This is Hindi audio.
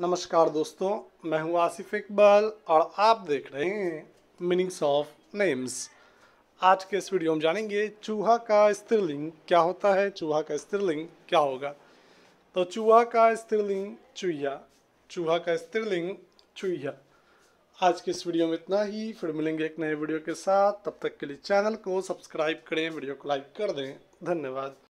नमस्कार दोस्तों मैं हूं आसिफ इकबाल और आप देख रहे हैं मीनिंग्स ऑफ नेम्स आज के इस वीडियो में जानेंगे चूहा का स्त्रीलिंग क्या होता है चूहा का स्त्रीलिंग क्या होगा तो चूहा का स्त्रीलिंग चूहिया चूहा का स्त्रीलिंग चूहिया आज के इस वीडियो में इतना ही फिर मिलेंगे एक नए वीडियो के साथ तब तक के लिए चैनल को सब्सक्राइब करें वीडियो को लाइक कर दें धन्यवाद